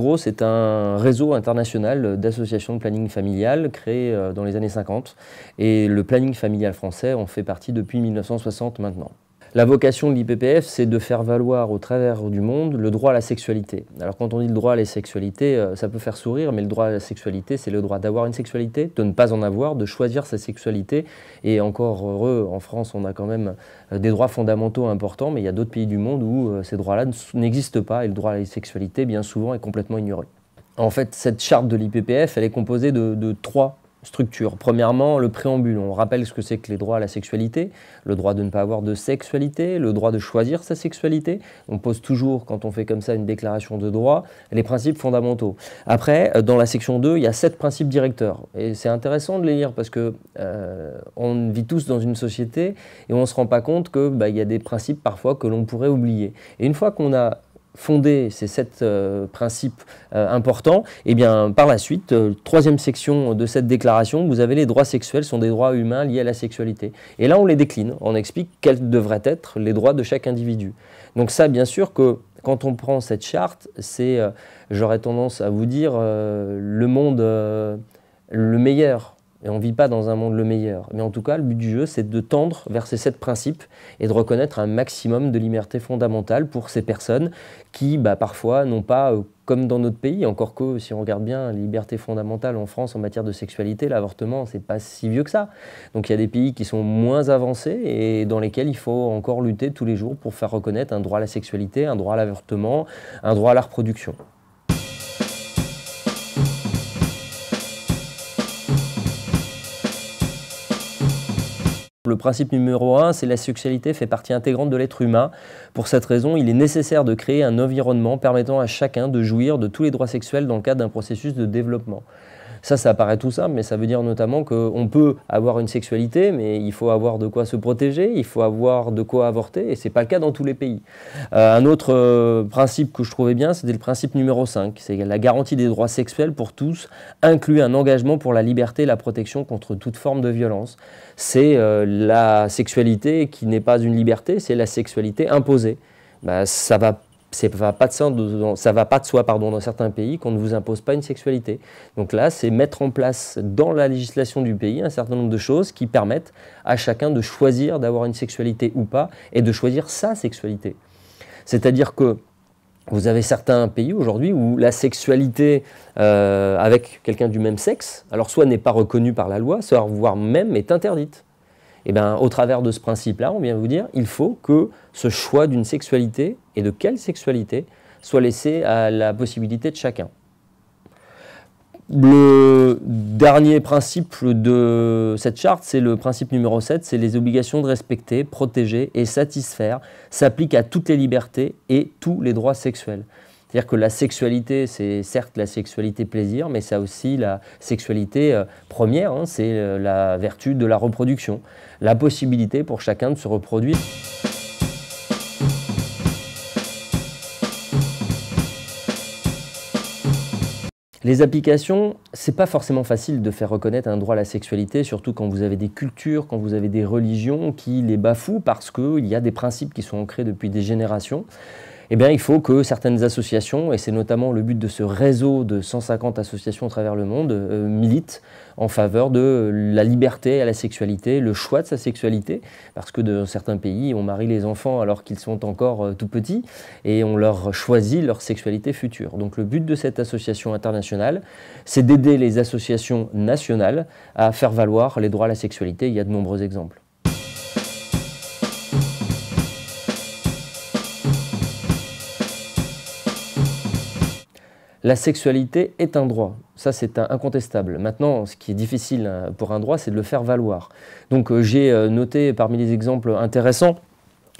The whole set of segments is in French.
gros, c'est un réseau international d'associations de planning familial créé euh, dans les années 50. Et le planning familial français en fait partie depuis 1960 maintenant. La vocation de l'IPPF, c'est de faire valoir au travers du monde le droit à la sexualité. Alors quand on dit le droit à la sexualité, euh, ça peut faire sourire, mais le droit à la sexualité, c'est le droit d'avoir une sexualité, de ne pas en avoir, de choisir sa sexualité. Et encore heureux, en France, on a quand même euh, des droits fondamentaux importants, mais il y a d'autres pays du monde où euh, ces droits-là n'existent pas et le droit à la sexualité, bien souvent, est complètement ignoré. En fait, cette charte de l'IPPF, elle est composée de, de trois structure. Premièrement, le préambule. On rappelle ce que c'est que les droits à la sexualité, le droit de ne pas avoir de sexualité, le droit de choisir sa sexualité. On pose toujours, quand on fait comme ça une déclaration de droit, les principes fondamentaux. Après, euh, dans la section 2, il y a sept principes directeurs. Et c'est intéressant de les lire parce que euh, on vit tous dans une société et on ne se rend pas compte qu'il bah, y a des principes parfois que l'on pourrait oublier. Et une fois qu'on a fondé ces sept euh, principes euh, importants, et eh bien par la suite, euh, troisième section de cette déclaration, vous avez les droits sexuels sont des droits humains liés à la sexualité. Et là, on les décline, on explique quels devraient être les droits de chaque individu. Donc ça, bien sûr que quand on prend cette charte, c'est, j'aurais tendance à vous dire, le monde le meilleur et on ne vit pas dans un monde le meilleur. Mais en tout cas, le but du jeu, c'est de tendre vers ces sept principes et de reconnaître un maximum de liberté fondamentale pour ces personnes qui, bah, parfois, n'ont pas, euh, comme dans notre pays, encore que si on regarde bien, liberté fondamentale en France en matière de sexualité, l'avortement, c'est pas si vieux que ça. Donc il y a des pays qui sont moins avancés et dans lesquels il faut encore lutter tous les jours pour faire reconnaître un droit à la sexualité, un droit à l'avortement, un droit à la reproduction. le principe numéro un, c'est la sexualité fait partie intégrante de l'être humain. Pour cette raison, il est nécessaire de créer un environnement permettant à chacun de jouir de tous les droits sexuels dans le cadre d'un processus de développement. Ça, ça paraît tout simple, mais ça veut dire notamment qu'on peut avoir une sexualité, mais il faut avoir de quoi se protéger, il faut avoir de quoi avorter, et c'est pas le cas dans tous les pays. Euh, un autre euh, principe que je trouvais bien, c'était le principe numéro 5, c'est la garantie des droits sexuels pour tous inclut un engagement pour la liberté et la protection contre toute forme de violence. C'est euh, la sexualité qui n'est pas une liberté, c'est la sexualité imposée. Bah, ça va ça ne va pas de soi dans certains pays qu'on ne vous impose pas une sexualité. Donc là, c'est mettre en place dans la législation du pays un certain nombre de choses qui permettent à chacun de choisir d'avoir une sexualité ou pas et de choisir sa sexualité. C'est-à-dire que vous avez certains pays aujourd'hui où la sexualité euh, avec quelqu'un du même sexe, alors soit n'est pas reconnue par la loi, soit voire même est interdite. Et eh bien, au travers de ce principe-là, on vient vous dire, il faut que ce choix d'une sexualité et de quelle sexualité soit laissé à la possibilité de chacun. Le dernier principe de cette charte, c'est le principe numéro 7, c'est les obligations de respecter, protéger et satisfaire s'appliquent à toutes les libertés et tous les droits sexuels. C'est-à-dire que la sexualité, c'est certes la sexualité plaisir, mais c'est aussi la sexualité euh, première, hein, c'est euh, la vertu de la reproduction, la possibilité pour chacun de se reproduire. Les applications, c'est pas forcément facile de faire reconnaître un droit à la sexualité, surtout quand vous avez des cultures, quand vous avez des religions qui les bafouent parce qu'il y a des principes qui sont ancrés depuis des générations. Eh il faut que certaines associations, et c'est notamment le but de ce réseau de 150 associations à travers le monde, euh, militent en faveur de la liberté à la sexualité, le choix de sa sexualité, parce que dans certains pays, on marie les enfants alors qu'ils sont encore euh, tout petits, et on leur choisit leur sexualité future. Donc le but de cette association internationale, c'est d'aider les associations nationales à faire valoir les droits à la sexualité. Il y a de nombreux exemples. La sexualité est un droit, ça c'est incontestable. Maintenant, ce qui est difficile euh, pour un droit, c'est de le faire valoir. Donc euh, j'ai euh, noté parmi les exemples intéressants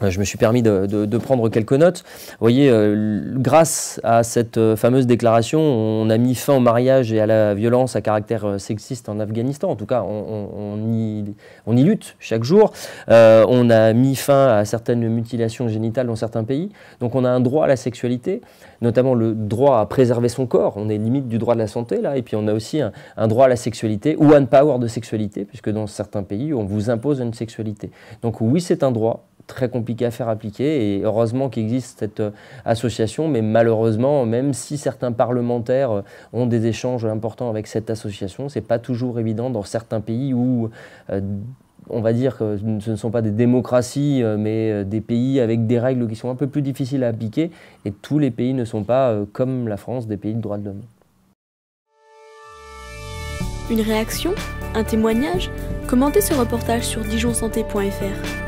euh, je me suis permis de, prendre quelques notes. Vous voyez, euh, grâce à cette euh, fameuse déclaration, on a mis fin au mariage et à la violence à caractère sexiste en Afghanistan. En tout cas, on, y, on y, lutte chaque jour. on a mis fin à certaines mutilations génitales dans certains pays. Donc on a un droit à la sexualité, notamment le droit à préserver son corps. On est limite du droit de la santé, là. Et puis on a aussi un, droit à la sexualité ou un power de sexualité, puisque dans certains pays, on vous impose une sexualité. Donc oui, c'est un droit très compliqué à faire appliquer. Et heureusement qu'il existe cette euh, association, mais malheureusement, même si certains parlementaires euh, ont des échanges importants avec cette association, c'est pas toujours évident dans certains pays où euh, on va dire que ce ne sont pas des démocraties, mais des pays avec des règles qui sont un peu plus difficiles à appliquer. Et tous les pays ne sont pas, comme la France, des pays de droit de l'homme. Une réaction Un témoignage Commentez ce reportage sur dijonsanté.fr.